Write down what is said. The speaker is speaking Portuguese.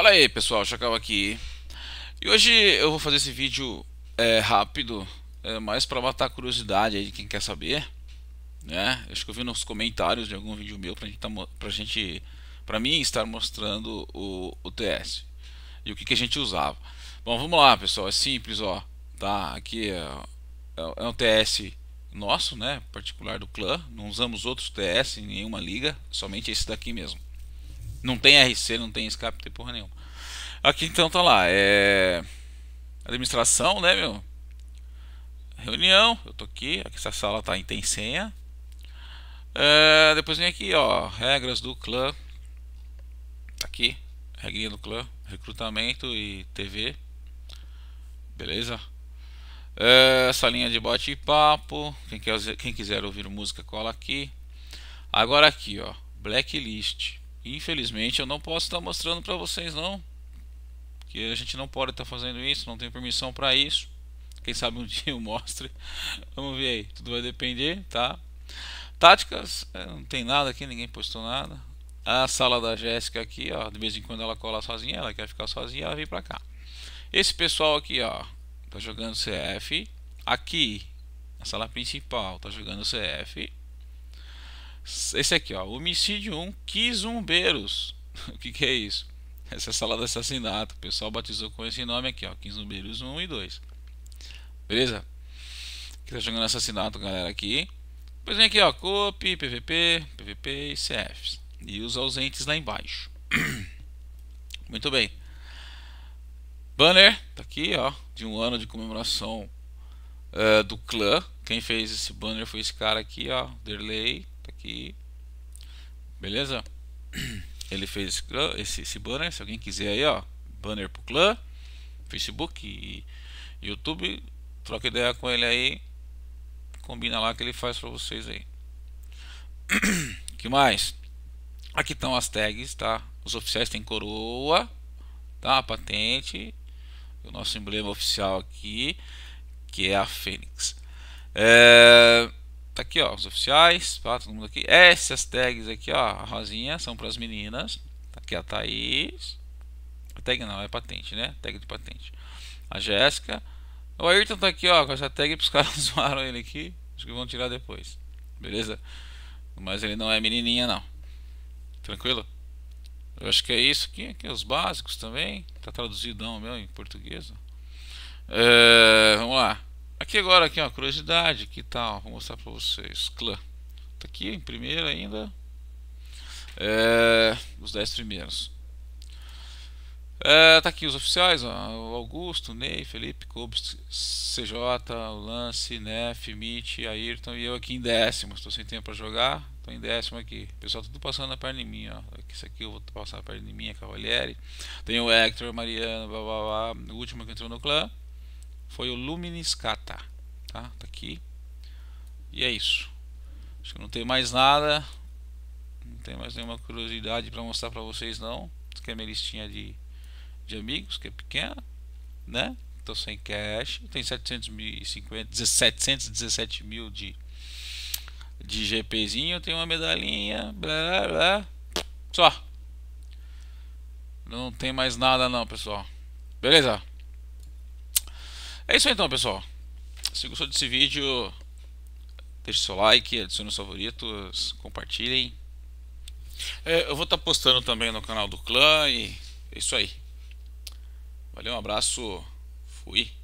Fala aí pessoal, Chacal aqui E hoje eu vou fazer esse vídeo é, rápido é, Mais para matar a curiosidade aí de quem quer saber né? Acho que eu vi nos comentários de algum vídeo meu para gente, tá, pra gente mim estar mostrando o, o TS E o que, que a gente usava Bom, vamos lá pessoal, é simples ó tá? Aqui é, é, é um TS nosso, né? Particular do clã Não usamos outros TS em nenhuma liga Somente esse daqui mesmo não tem RC, não tem escape, não tem porra nenhuma. Aqui então tá lá, é. Administração, né, meu? Reunião, eu tô aqui, aqui essa sala tá em tem senha. É, depois vem aqui, ó, regras do clã. Tá aqui, regrinha do clã, recrutamento e TV. Beleza? É, essa linha de bate-papo. Quem, quer, quem quiser ouvir música, cola aqui. Agora aqui, ó, blacklist. Infelizmente eu não posso estar mostrando para vocês não. Que a gente não pode estar fazendo isso, não tem permissão para isso. Quem sabe um dia eu mostre. Vamos ver aí, tudo vai depender, tá? Táticas, é, não tem nada aqui, ninguém postou nada. A sala da Jéssica aqui, ó, de vez em quando ela cola sozinha, ela quer ficar sozinha, ela vem para cá. Esse pessoal aqui, ó, tá jogando CF. Aqui, a sala principal, tá jogando CF. Esse aqui, ó. Homicídio 1, que zumbeiros. o que, que é isso? Essa é sala do assassinato. O pessoal batizou com esse nome aqui, ó. Quinzumbeiros 1 e 2. Beleza? Aqui tá jogando assassinato, galera, aqui. Depois vem aqui, ó. COP, PVP, PVP e CFs. E os ausentes lá embaixo. Muito bem. Banner, tá aqui, ó. De um ano de comemoração uh, do clã. Quem fez esse banner foi esse cara aqui, ó. Derley aqui. Beleza? Ele fez esse, esse banner, se alguém quiser aí, ó, banner pro clã, Facebook e YouTube, troca ideia com ele aí, combina lá que ele faz para vocês aí. que mais? Aqui estão as tags, tá? Os oficiais têm coroa, tá? A patente, o nosso emblema oficial aqui, que é a fênix. É tá aqui, ó, os oficiais, tá, todo mundo aqui. Essas tags aqui, ó, a rosinha, são para as meninas. Tá aqui a Thaís. A tag não, é patente, né? Tag de patente. A Jéssica. O Ayrton tá aqui, ó, com essa tag os caras zoaram ele aqui. Acho que vão tirar depois. Beleza? Mas ele não é menininha, não. Tranquilo? Eu acho que é isso aqui, aqui os básicos também. Tá traduzidão meu em português. É, vamos lá. Aqui agora, aqui uma curiosidade, que tal? vou mostrar para vocês. Clã. Tá aqui em primeiro ainda. É, os 10 primeiros. É, tá aqui os oficiais, ó, Augusto, Ney, Felipe, Cobos, CJ, Lance, Nef, Mitch, Ayrton e eu aqui em décimo. Estou sem tempo para jogar, estou em décimo aqui. Pessoal, tudo passando a perna em mim, ó. Isso aqui eu vou passar a perna em mim, é Cavalieri. Tem o Hector, Mariano, blá blá blá, o último que entrou no clã foi o Luminiscata. Tá? tá aqui. E é isso. Acho que não tem mais nada. Não tem mais nenhuma curiosidade para mostrar para vocês não. Isso aqui é minha listinha de, de amigos, que é pequena, né? Estou sem cash. Tem 717 mil de, de GPzinho. Tem uma medalhinha. Blá, blá. Só. Não tem mais nada não, pessoal. Beleza? É isso aí, então, pessoal. Se gostou desse vídeo, deixe seu like, adicione os favoritos, compartilhem. É, eu vou estar tá postando também no canal do clã e é isso aí. Valeu, um abraço, fui.